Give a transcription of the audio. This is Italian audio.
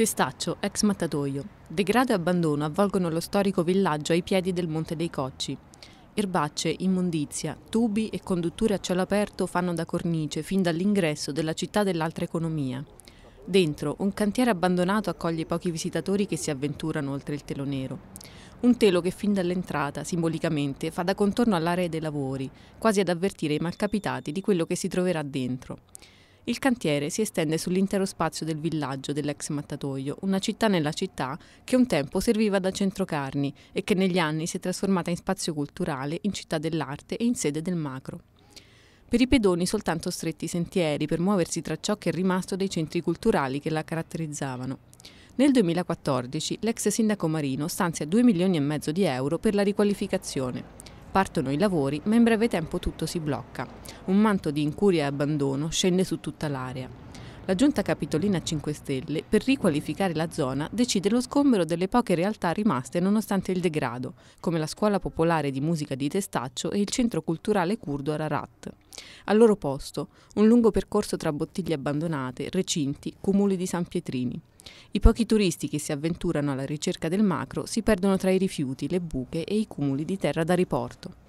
Testaccio, ex mattatoio. Degrado e abbandono avvolgono lo storico villaggio ai piedi del Monte dei Cocci. Erbacce, immondizia, tubi e condutture a cielo aperto fanno da cornice fin dall'ingresso della città dell'altra economia. Dentro, un cantiere abbandonato accoglie pochi visitatori che si avventurano oltre il telo nero. Un telo che fin dall'entrata, simbolicamente, fa da contorno all'area dei lavori, quasi ad avvertire i malcapitati di quello che si troverà dentro. Il cantiere si estende sull'intero spazio del villaggio dell'ex mattatoio, una città nella città che un tempo serviva da centro carni e che negli anni si è trasformata in spazio culturale, in città dell'arte e in sede del macro. Per i pedoni soltanto stretti sentieri per muoversi tra ciò che è rimasto dei centri culturali che la caratterizzavano. Nel 2014 l'ex sindaco Marino stanzia 2 milioni e mezzo di euro per la riqualificazione. Partono i lavori, ma in breve tempo tutto si blocca. Un manto di incuria e abbandono scende su tutta l'area. La giunta capitolina 5 Stelle, per riqualificare la zona, decide lo sgombero delle poche realtà rimaste nonostante il degrado, come la scuola popolare di musica di Testaccio e il centro culturale curdo Ararat. Al loro posto, un lungo percorso tra bottiglie abbandonate, recinti, cumuli di San Pietrini. I pochi turisti che si avventurano alla ricerca del macro si perdono tra i rifiuti, le buche e i cumuli di terra da riporto.